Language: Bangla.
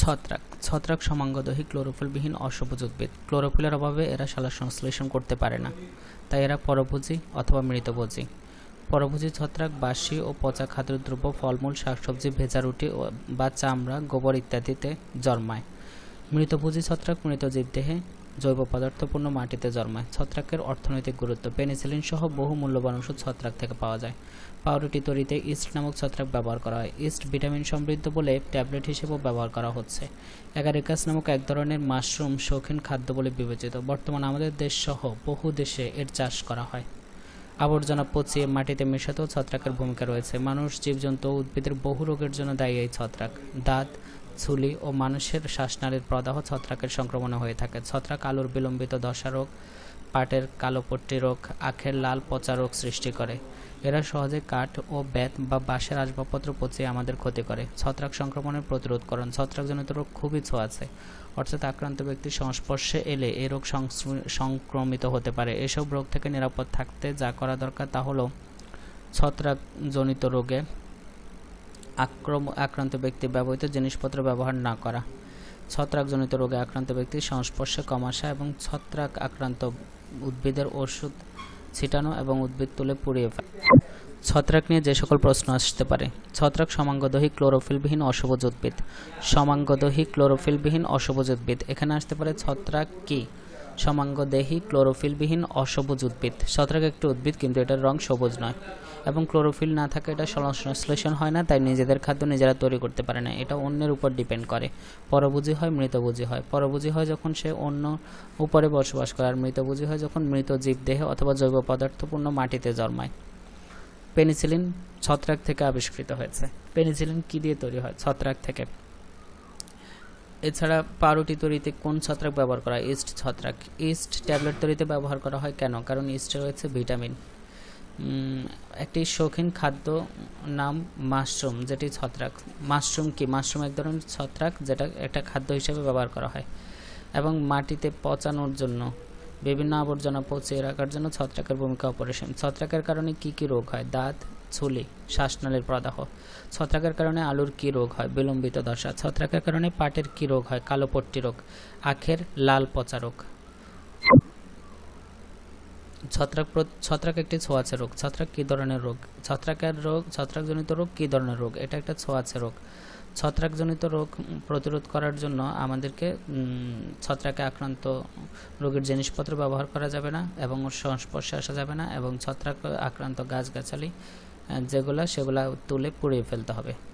ছত্রাক ছত্রাক সমাঙ্গদহী ক্লোরোফিলবিহীন অসবুজ উদ্ভিদ ক্লোরোফিলের অভাবে এরা সালা সংশ্লেষণ করতে পারে না তাই এরা পরভোজী অথবা মৃতভোজী পরভোজী ছত্রাক বাসি ও পচা খাদ্যদ্রব্য ফলমূল শাকসবজি ভেজা রুটি বা চামড়া গোবর ইত্যাদিতে জন্মায় মৃতভোজী ছত্রাক মৃত দেহে জৈব পদার্থপূর্ণ মাটিতে জন্মায় ছত্রাকের অর্থনৈতিক গুরুত্ব পেনিসিলিন সহ বহু মূল্যবান ওষুধ ছত্রাক থেকে পাওয়া যায় পাউরুটি তৈরিতে ইস্ট নামক ছত্রাক ব্যবহার করা হয় ইস্ট ভিটামিন সমৃদ্ধ বলে ট্যাবলেট হিসেবেও ব্যবহার করা হচ্ছে অ্যাগারিকাস নামক এক ধরনের মাশরুম শৌখিন খাদ্য বলে বিবেচিত বর্তমানে আমাদের দেশ সহ বহু দেশে এর চাষ করা হয় আবর্জনা পচিয়ে মাটিতে মেশাতেও ছত্রাকের ভূমিকা রয়েছে মানুষ জীবজন্তু উদ্ভিদের বহু রোগের জন্য দায়ী এই ছত্রাক দাঁত ছুলি ও মানুষের শ্বাসনালীর প্রদাহ ছত্রাকের সংক্রমণে হয়ে থাকে ছত্রাক আলুর বিলম্বিত দশা রোগ পাটের কালোপট্টি রোগ আখের লাল পচা রোগ সৃষ্টি করে এরা সহজে কাঠ ও বেত বা বাঁশের আসবাবপত্র পচিয়ে আমাদের ক্ষতি করে ছত্রাক সংক্রমণের প্রতিরোধকরণ ছত্রাকজনিত রোগ খুবই ছোঁয়াছে অর্থাৎ আক্রান্ত ব্যক্তির সংস্পর্শে এলে এ রোগ সংক্রমিত হতে পারে এসব রোগ থেকে নিরাপদ থাকতে যা করা দরকার তা হলো ছত্রাকজনিত রোগে আক্রম আক্রান্ত ব্যক্তি ব্যবহৃত জিনিসপত্র ব্যবহার না করা ছত্রাকজনিত রোগে আক্রান্ত ব্যক্তির সংস্পর্শে কম আসা এবং ছত্রাক আক্রান্ত উদ্ভিদের ওষুধ ছিটানো এবং উদ্ভিদ তুলে পুড়িয়ে ফেলা ছত্রাক নিয়ে যে সকল প্রশ্ন আসতে পারে ছত্রাক সমাঙ্গদহী ক্লোরোফিলবিহীন অশুভজ উদ্ভিদ সমাঙ্গদহী ক্লোরোফিলবিহীন অসবজ উদ্ভিদ এখানে আসতে পারে ছত্রাক কি সমাঙ্গদেহী ক্লোরোফিলবিহীন অসবুজ উদ্ভিদ ছত্রাক একটি উদ্ভিদ কিন্তু এটার রং সবুজ নয় এবং ক্লোরোফিল না থাকে এটা সংশ্লেষণ হয় না তাই নিজেদের খাদ্য নিজেরা তৈরি করতে পারে না এটা অন্যের উপর ডিপেন্ড করে পরবুজি হয় মৃতবুজি হয় পরভোজী হয় যখন সে অন্য উপরে বসবাস করে আর মৃতবুজি হয় যখন মৃত জীবদেহে অথবা জৈব পদার্থপূর্ণ মাটিতে জন্মায় পেনিসিলিন ছত্রাক থেকে আবিষ্কৃত হয়েছে পেনিসিলিন কী দিয়ে তৈরি হয় ছত্রাক থেকে এছাড়া পাউরুটি তৈরিতে কোন ছত্রাক ব্যবহার করা হয় ইস্ট ছত্রাক ইস্ট ট্যাবলেট তৈরিতে ব্যবহার করা হয় কেন কারণ ইস্টে রয়েছে ভিটামিন একটি শৌখিন খাদ্য নাম মাশরুম যেটি ছত্রাক মাশরুম কি মাশরুম এক ধরনের ছত্রাক যেটা একটা খাদ্য হিসেবে ব্যবহার করা হয় এবং মাটিতে পচানোর জন্য বিভিন্ন আবর্জনা পচিয়ে রাখার জন্য ছত্রাকের ভূমিকা অপরিসীম ছত্রাকের কারণে কি কি রোগ হয় দাঁত ছুলি শ্বাসনালীর প্রদাহ ছত্রাকের কারণে আলুর কি রোগ হয় বিলম্বিত দশা ছত্রাকের কারণে পাটের কি রোগ হয় কালো পট্টি রোগ আখের লাল পচা রোগ ছত্রাক ছত্রাক একটি ছোঁয়াচে রোগ ছত্রাক কী ধরনের রোগ ছত্রাকের রোগ ছত্রাকজনিত রোগ কী ধরনের রোগ এটা একটা ছোঁয়াচে রোগ ছত্রাকজনিত রোগ প্রতিরোধ করার জন্য আমাদেরকে ছত্রাকে আক্রান্ত রোগের জিনিসপত্র ব্যবহার করা যাবে না এবং সংস্পর্শে আসা যাবে না এবং ছত্রাক আক্রান্ত গাছগাছালি যেগুলো সেগুলো তুলে পুড়িয়ে ফেলতে হবে